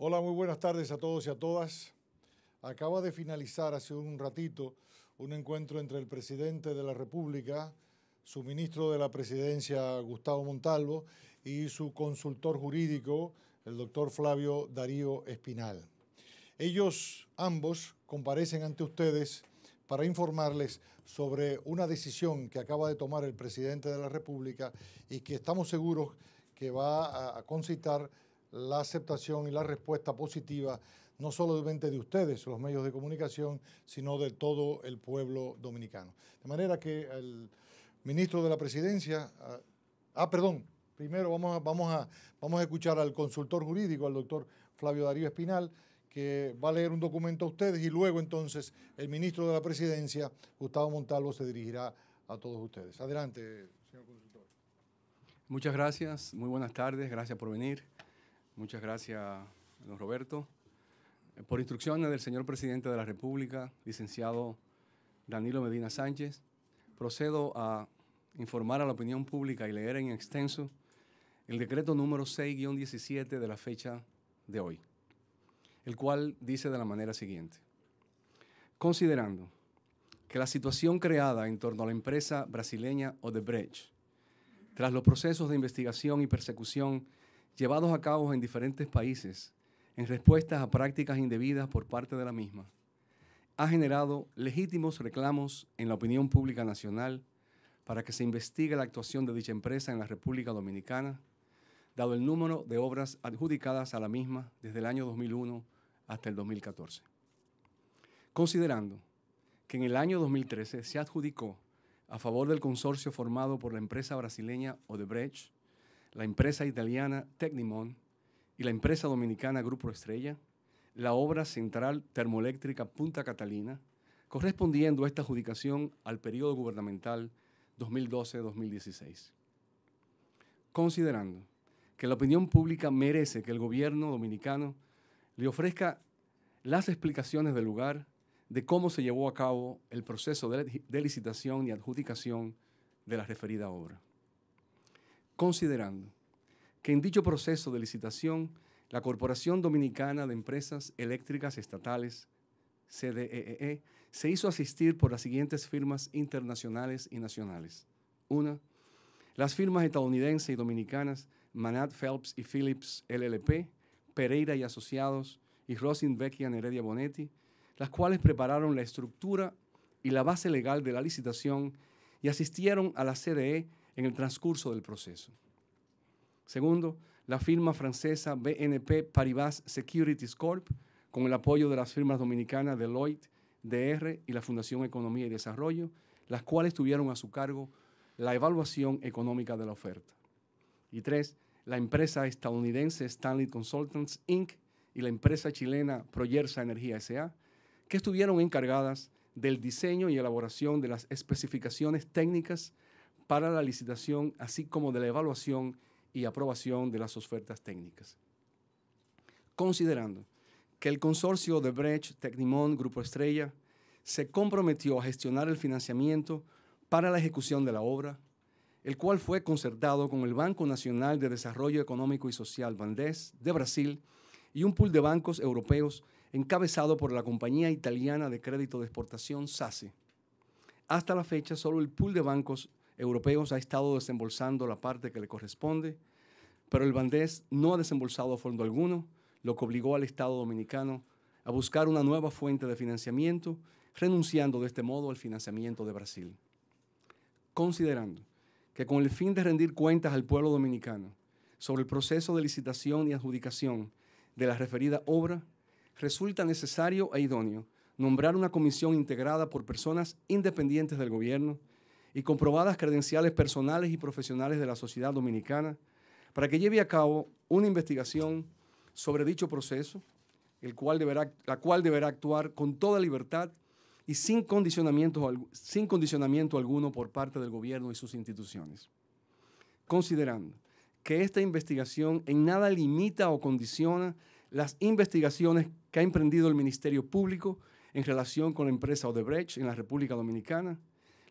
Hola, muy buenas tardes a todos y a todas. Acaba de finalizar hace un ratito un encuentro entre el presidente de la República, su ministro de la Presidencia, Gustavo Montalvo, y su consultor jurídico, el doctor Flavio Darío Espinal. Ellos ambos comparecen ante ustedes para informarles sobre una decisión que acaba de tomar el presidente de la República y que estamos seguros que va a concitar la aceptación y la respuesta positiva, no solamente de ustedes, los medios de comunicación, sino de todo el pueblo dominicano. De manera que el ministro de la Presidencia, ah, ah, perdón, primero vamos a, vamos, a, vamos a escuchar al consultor jurídico, al doctor Flavio Darío Espinal, que va a leer un documento a ustedes y luego entonces el ministro de la Presidencia, Gustavo Montalvo, se dirigirá a todos ustedes. Adelante, señor consultor. Muchas gracias, muy buenas tardes, gracias por venir. Muchas gracias, don Roberto. Eh, por instrucciones del señor presidente de la República, licenciado Danilo Medina Sánchez, procedo a informar a la opinión pública y leer en extenso el decreto número 6-17 de la fecha de hoy, el cual dice de la manera siguiente. Considerando que la situación creada en torno a la empresa brasileña Odebrecht, tras los procesos de investigación y persecución llevados a cabo en diferentes países en respuesta a prácticas indebidas por parte de la misma, ha generado legítimos reclamos en la opinión pública nacional para que se investigue la actuación de dicha empresa en la República Dominicana, dado el número de obras adjudicadas a la misma desde el año 2001 hasta el 2014. Considerando que en el año 2013 se adjudicó a favor del consorcio formado por la empresa brasileña Odebrecht la empresa italiana Tecnimon y la empresa dominicana Grupo Estrella, la obra central termoeléctrica Punta Catalina, correspondiendo a esta adjudicación al periodo gubernamental 2012-2016. Considerando que la opinión pública merece que el gobierno dominicano le ofrezca las explicaciones del lugar de cómo se llevó a cabo el proceso de, licitación y adjudicación de la referida obra considerando que en dicho proceso de licitación, la Corporación Dominicana de Empresas Eléctricas Estatales, CDEE, e e, se hizo asistir por las siguientes firmas internacionales y nacionales. Una, las firmas estadounidenses y dominicanas Manat Phelps y Phillips LLP, Pereira y Asociados y Beckian Heredia Bonetti, las cuales prepararon la estructura y la base legal de la licitación y asistieron a la CDE en el transcurso del proceso. Segundo, la firma francesa BNP Paribas Securities Corp, con el apoyo de las firmas dominicanas Deloitte, DR y la Fundación Economía y Desarrollo, las cuales tuvieron a su cargo la evaluación económica de la oferta. Y tres, la empresa estadounidense Stanley Consultants Inc. y la empresa chilena Proyersa Energía S.A., que estuvieron encargadas del diseño y elaboración de las especificaciones técnicas para la licitación, así como de la evaluación y aprobación de las ofertas técnicas. Considerando que el consorcio de Brecht, Tecnimont, Grupo Estrella, se comprometió a gestionar el financiamiento para la ejecución de la obra, el cual fue concertado con el Banco Nacional de Desarrollo Económico y Social, BANDES, de Brasil, y un pool de bancos europeos encabezado por la compañía italiana de crédito de exportación, SASE. Hasta la fecha, solo el pool de bancos europeos ha estado desembolsando la parte que le corresponde, pero el bandés no ha desembolsado fondo alguno, lo que obligó al Estado dominicano a buscar una nueva fuente de financiamiento, renunciando de este modo al financiamiento de Brasil. Considerando que con el fin de rendir cuentas al pueblo dominicano sobre el proceso de licitación y adjudicación de la referida obra, resulta necesario e idóneo nombrar una comisión integrada por personas independientes del gobierno, y comprobadas credenciales personales y profesionales de la sociedad dominicana para que lleve a cabo una investigación sobre dicho proceso, el cual deberá, la cual deberá actuar con toda libertad y sin condicionamiento, sin condicionamiento alguno por parte del gobierno y sus instituciones. Considerando que esta investigación en nada limita o condiciona las investigaciones que ha emprendido el Ministerio Público en relación con la empresa Odebrecht en la República Dominicana,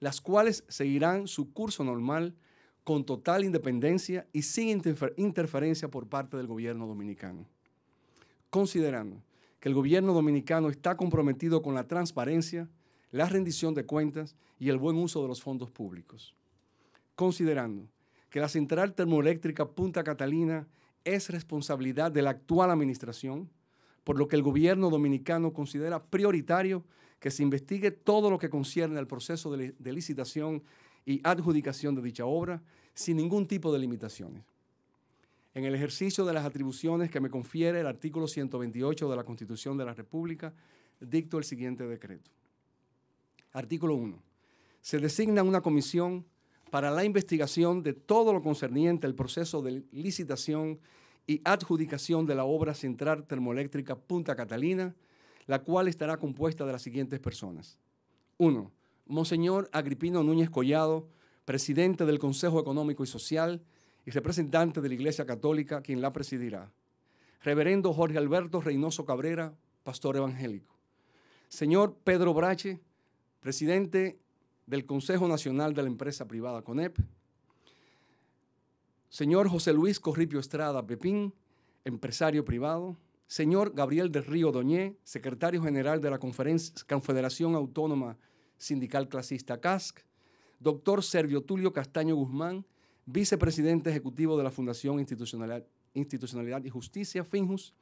las cuales seguirán su curso normal con total independencia y sin interferencia por parte del gobierno dominicano. Considerando que el gobierno dominicano está comprometido con la transparencia, la rendición de cuentas y el buen uso de los fondos públicos. Considerando que la central termoeléctrica Punta Catalina es responsabilidad de la actual administración, por lo que el gobierno dominicano considera prioritario que se investigue todo lo que concierne al proceso de, licitación y adjudicación de dicha obra sin ningún tipo de limitaciones. En el ejercicio de las atribuciones que me confiere el artículo 128 de la Constitución de la República, dicto el siguiente decreto. Artículo 1. Se designa una comisión para la investigación de todo lo concerniente al proceso de licitación y adjudicación de la obra central termoeléctrica Punta Catalina la cual estará compuesta de las siguientes personas. Uno, Monseñor Agripino Núñez Collado, presidente del Consejo Económico y Social y representante de la Iglesia Católica, quien la presidirá. Reverendo Jorge Alberto Reynoso Cabrera, pastor evangélico. Señor Pedro Brache, presidente del Consejo Nacional de la Empresa Privada CONEP. Señor José Luis Corripio Estrada Pepín, empresario privado. Señor Gabriel de Río Doñé, secretario general de la Confederación Autónoma Sindical Clasista CASC. Doctor Sergio Tulio Castaño Guzmán, vicepresidente ejecutivo de la Fundación Institucionalidad, Institucionalidad y Justicia, FINJUS.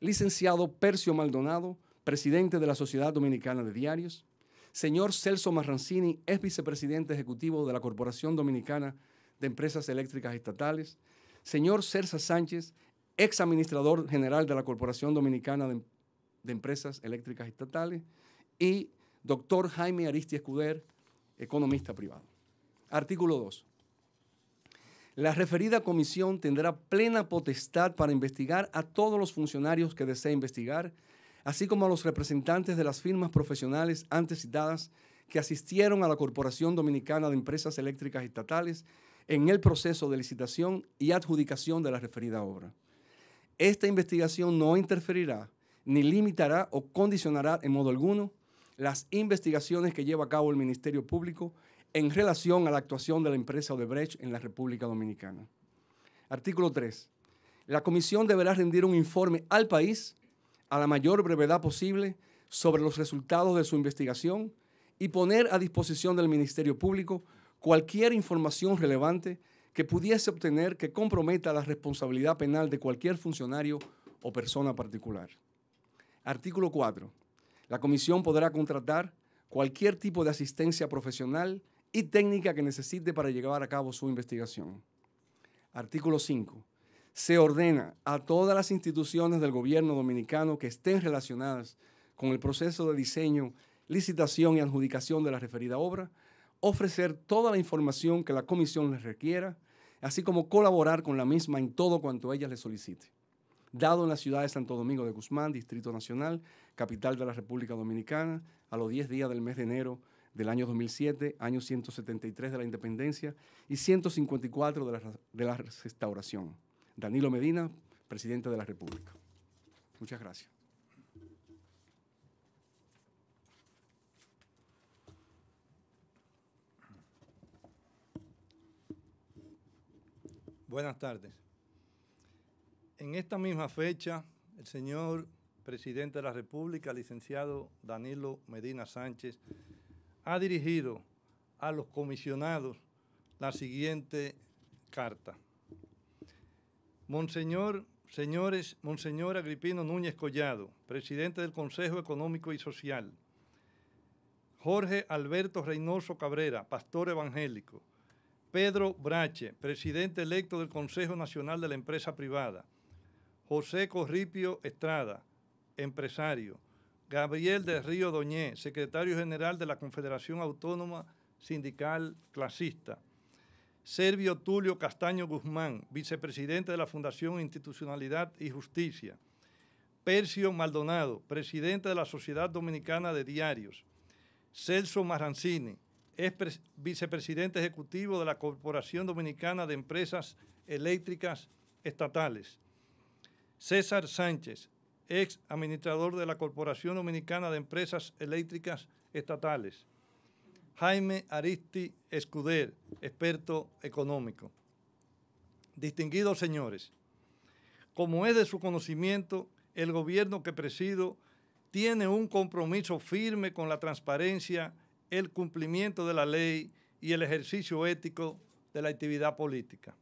Licenciado Percio Maldonado, presidente de la Sociedad Dominicana de Diarios. Señor Celso Marrancini, ex vicepresidente ejecutivo de la Corporación Dominicana de Empresas Eléctricas Estatales. Señor Cersa Sánchez, ex administrador general de la Corporación Dominicana de, Empresas Eléctricas Estatales, y doctor Jaime Aristi Escuder, economista privado. Artículo 2. La referida comisión tendrá plena potestad para investigar a todos los funcionarios que desee investigar, así como a los representantes de las firmas profesionales antes citadas que asistieron a la Corporación Dominicana de Empresas Eléctricas Estatales en el proceso de licitación y adjudicación de la referida obra. Esta investigación no interferirá, ni limitará o condicionará en modo alguno las investigaciones que lleva a cabo el Ministerio Público en relación a la actuación de la empresa Odebrecht en la República Dominicana. Artículo 3. La comisión deberá rendir un informe al país a la mayor brevedad posible sobre los resultados de su investigación y poner a disposición del Ministerio Público cualquier información relevante que pudiese obtener que comprometa la responsabilidad penal de cualquier funcionario o persona particular. Artículo 4. La comisión podrá contratar cualquier tipo de asistencia profesional y técnica que necesite para llevar a cabo su investigación. Artículo 5. Se ordena a todas las instituciones del gobierno dominicano que estén relacionadas con el proceso de diseño, licitación y adjudicación de la referida obra, ofrecer toda la información que la comisión les requiera así como colaborar con la misma en todo cuanto ella le solicite. Dado en la ciudad de Santo Domingo de Guzmán, Distrito Nacional, capital de la República Dominicana, a los 10 días del mes de enero del año 2007, año 173 de la independencia y 154 de la, de la restauración. Danilo Medina, presidente de la República. Muchas gracias. Buenas tardes. En esta misma fecha, el señor presidente de la República, licenciado Danilo Medina Sánchez, ha dirigido a los comisionados la siguiente carta. Monseñor, señores, Monseñor Agripino Núñez Collado, presidente del Consejo Económico y Social. Jorge Alberto Reynoso Cabrera, pastor evangélico. Pedro Brache, presidente electo del Consejo Nacional de la Empresa Privada. José Corripio Estrada, empresario. Gabriel de Río Doñé, secretario general de la Confederación Autónoma Sindical Clasista. Servio Tulio Castaño Guzmán, vicepresidente de la Fundación Institucionalidad y Justicia. Percio Maldonado, presidente de la Sociedad Dominicana de Diarios. Celso Marrancini, es vicepresidente ejecutivo de la Corporación Dominicana de Empresas Eléctricas Estatales. César Sánchez, ex administrador de la Corporación Dominicana de Empresas Eléctricas Estatales. Jaime Aristi Escuder, experto económico. Distinguidos señores, como es de su conocimiento, el gobierno que presido tiene un compromiso firme con la transparencia el cumplimiento de la ley y el ejercicio ético de la actividad política.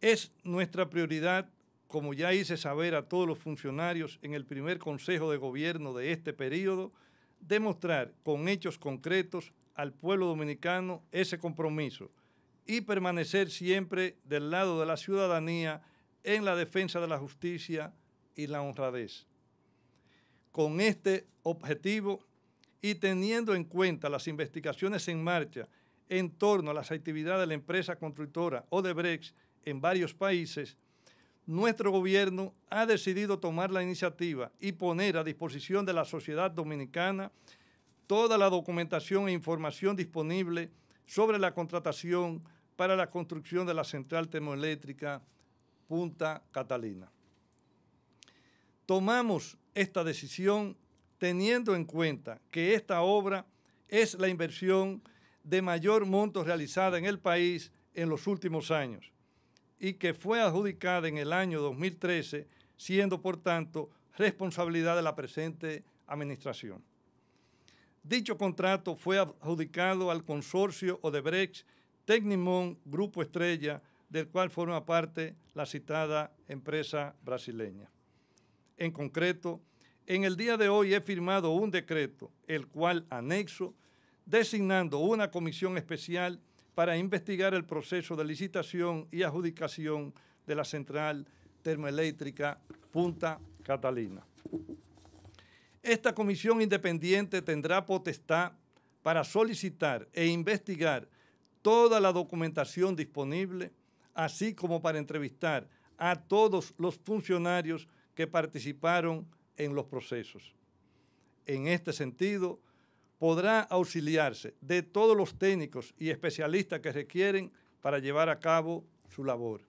Es nuestra prioridad, como ya hice saber a todos los funcionarios en el primer Consejo de Gobierno de este periodo, demostrar con hechos concretos al pueblo dominicano ese compromiso y permanecer siempre del lado de la ciudadanía en la defensa de la justicia y la honradez. Con este objetivo y teniendo en cuenta las investigaciones en marcha en torno a las actividades de la empresa constructora Odebrecht en varios países, nuestro gobierno ha decidido tomar la iniciativa y poner a disposición de la sociedad dominicana toda la documentación e información disponible sobre la contratación para la construcción de la central termoeléctrica Punta Catalina. Tomamos esta decisión teniendo en cuenta que esta obra es la inversión de mayor monto realizada en el país en los últimos años y que fue adjudicada en el año 2013, siendo por tanto responsabilidad de la presente administración. Dicho contrato fue adjudicado al consorcio Odebrecht Tecnimón Grupo Estrella, del cual forma parte la citada empresa brasileña. En concreto, en el día de hoy he firmado un decreto, el cual anexo, designando una comisión especial para investigar el proceso de licitación y adjudicación de la central termoeléctrica Punta Catalina. Esta comisión independiente tendrá potestad para solicitar e investigar toda la documentación disponible, así como para entrevistar a todos los funcionarios que participaron en los procesos. En este sentido, podrá auxiliarse de todos los técnicos y especialistas que requieren para llevar a cabo su labor.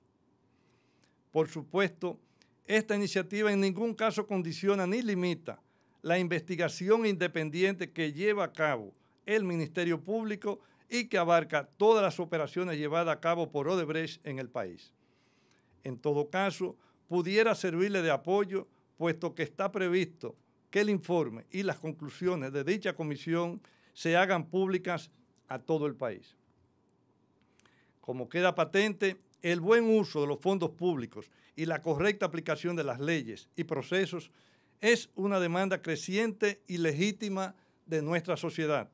Por supuesto, esta iniciativa en ningún caso condiciona ni limita la investigación independiente que lleva a cabo el Ministerio Público y que abarca todas las operaciones llevadas a cabo por Odebrecht en el país. En todo caso, pudiera servirle de apoyo puesto que está previsto que el informe y las conclusiones de dicha comisión se hagan públicas a todo el país. Como queda patente, el buen uso de los fondos públicos y la correcta aplicación de las leyes y procesos es una demanda creciente y legítima de nuestra sociedad,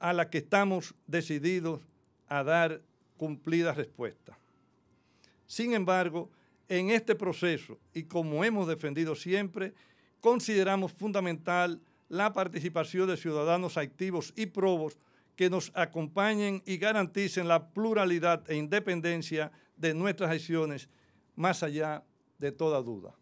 a la que estamos decididos a dar cumplida respuesta. Sin embargo, en este proceso y como hemos defendido siempre, consideramos fundamental la participación de ciudadanos activos y probos que nos acompañen y garanticen la pluralidad e independencia de nuestras acciones más allá de toda duda.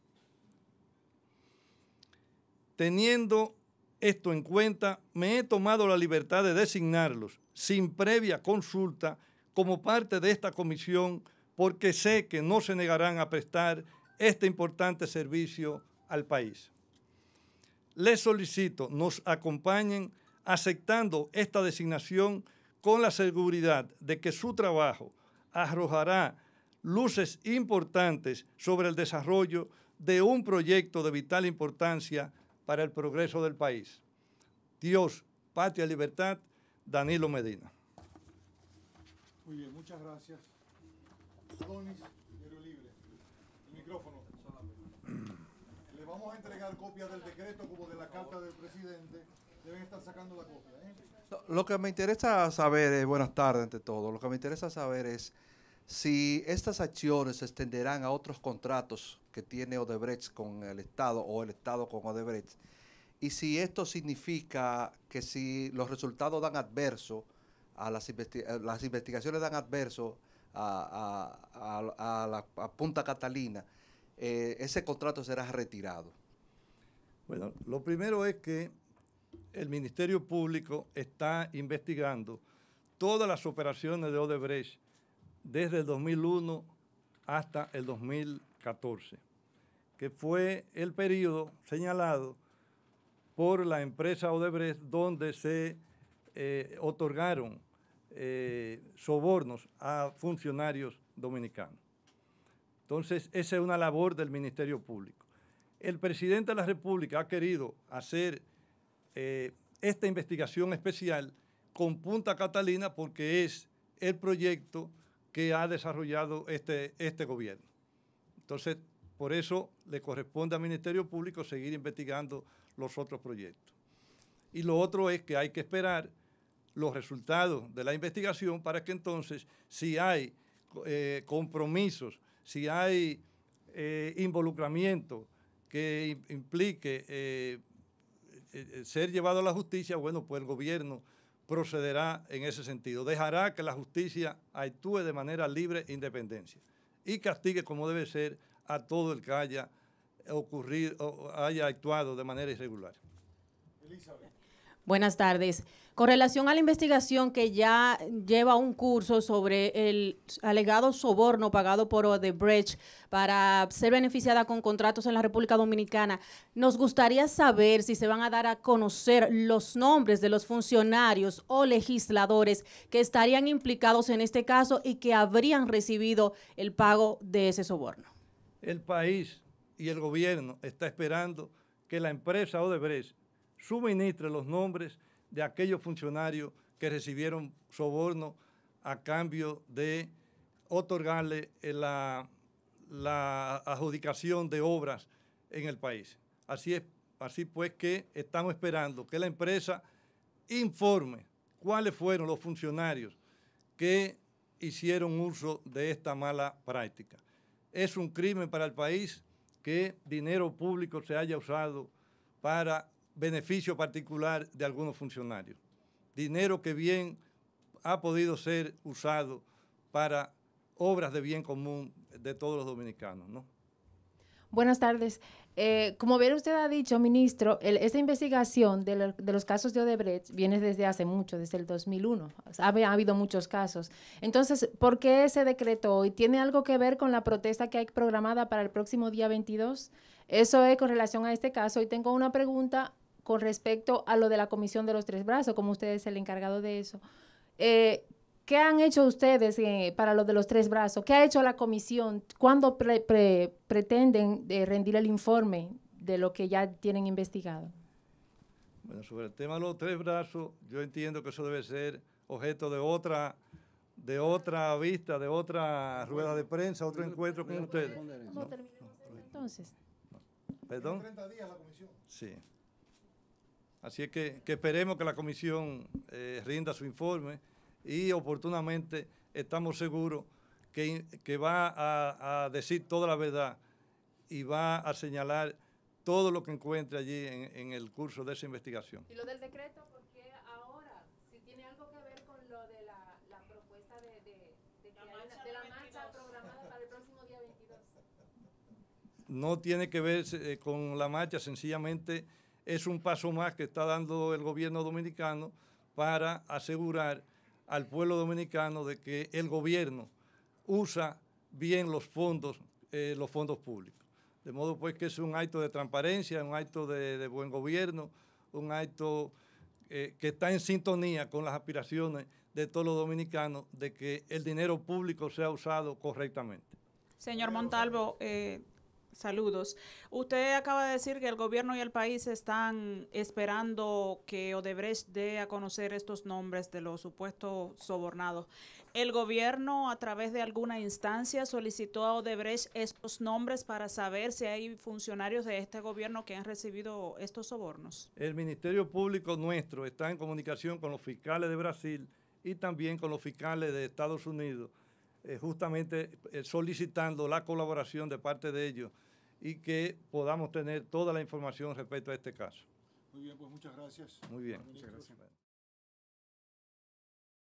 Teniendo esto en cuenta, me he tomado la libertad de designarlos, sin previa consulta, como parte de esta comisión porque sé que no se negarán a prestar este importante servicio al país. Les solicito nos acompañen aceptando esta designación con la seguridad de que su trabajo arrojará luces importantes sobre el desarrollo de un proyecto de vital importancia para el progreso del país. Dios, patria, libertad, Danilo Medina. Muy bien, muchas gracias. a del decreto como de la del presidente. ¿eh? Lo que me interesa saber, es, buenas tardes ante todo, lo que me interesa saber es si estas acciones se extenderán a otros contratos que tiene Odebrecht con el Estado o el Estado con Odebrecht. Y si esto significa que si los resultados dan adverso, a las, eh, las investigaciones dan adverso a, la, Punta Catalina, eh, ese contrato será retirado? Bueno, lo primero es que el Ministerio Público está investigando todas las operaciones de Odebrecht desde el 2001 hasta el 2014, que fue el periodo señalado por la empresa Odebrecht donde se eh, otorgaron eh, sobornos a funcionarios dominicanos. Entonces, esa es una labor del Ministerio Público. El presidente de la República ha querido hacer eh, esta investigación especial con Punta Catalina porque es el proyecto que ha desarrollado este, este gobierno. Entonces, por eso le corresponde al Ministerio Público seguir investigando los otros proyectos. Y lo otro es que hay que esperar los resultados de la investigación para que entonces, si hay eh, compromisos, si hay eh, involucramiento que implique eh, ser llevado a la justicia, bueno, pues el gobierno procederá en ese sentido. Dejará que la justicia actúe de manera libre e independencia y castigue como debe ser a todo el que haya ocurrido o haya actuado de manera irregular. Buenas tardes. Con relación a la investigación que ya lleva un curso sobre el alegado soborno pagado por Odebrecht para ser beneficiada con contratos en la República Dominicana, nos gustaría saber si se van a dar a conocer los nombres de los funcionarios o legisladores que estarían implicados en este caso y que habrían recibido el pago de ese soborno. El país y el gobierno está esperando que la empresa Odebrecht suministre los nombres de aquellos funcionarios que recibieron soborno a cambio de otorgarle eh, la, la adjudicación de obras en el país. Así, es, así pues que estamos esperando que la empresa informe cuáles fueron los funcionarios que hicieron uso de esta mala práctica. Es un crimen para el país que dinero público se haya usado para beneficio particular de algunos funcionarios. Dinero que bien ha podido ser usado para obras de bien común de todos los dominicanos, ¿no? Buenas tardes. Eh, como bien usted ha dicho, ministro, esta investigación de, los casos de Odebrecht viene desde hace mucho, desde el 2001. ha, habido muchos casos. Entonces, ¿por qué ese decreto hoy? tiene algo que ver con la protesta que hay programada para el próximo día 22? Eso es con relación a este caso. Y tengo una pregunta con respecto a lo de la Comisión de los Tres Brazos, como usted es el encargado de eso. Eh, ¿Qué han hecho ustedes eh, para lo de los tres brazos? ¿Qué ha hecho la comisión? ¿Cuándo pretenden eh, rendir el informe de lo que ya tienen investigado? Bueno, sobre el tema de los tres brazos, yo entiendo que eso debe ser objeto de otra de otra vista, de otra rueda de prensa, otro encuentro con ustedes. entonces? ¿Perdón? 30 días la comisión. Sí. Así es que, esperemos que la comisión eh, rinda su informe y oportunamente estamos seguros que, que va a, decir toda la verdad y va a señalar todo lo que encuentre allí en, el curso de esa investigación. ¿Y lo del decreto? Porque ahora, si tiene algo que ver con lo de la, propuesta de, la marcha, programada para el próximo día 22. No tiene que ver eh, con la marcha, sencillamente es un paso más que está dando el gobierno dominicano para asegurar al pueblo dominicano de que el gobierno usa bien los fondos, eh, los fondos públicos. De modo pues que es un acto de transparencia, un acto de, buen gobierno, un acto eh, que está en sintonía con las aspiraciones de todos los dominicanos de que el dinero público sea usado correctamente. Señor Montalvo, eh, Saludos. Usted acaba de decir que el gobierno y el país están esperando que Odebrecht dé a conocer estos nombres de los supuestos sobornados. ¿El gobierno a través de alguna instancia solicitó a Odebrecht estos nombres para saber si hay funcionarios de este gobierno que han recibido estos sobornos? El Ministerio Público nuestro está en comunicación con los fiscales de Brasil y también con los fiscales de Estados Unidos eh, justamente eh, solicitando la colaboración de parte de ellos y que podamos tener toda la información respecto a este caso. Muy bien, pues muchas gracias. Muy bien. Muchas gracias.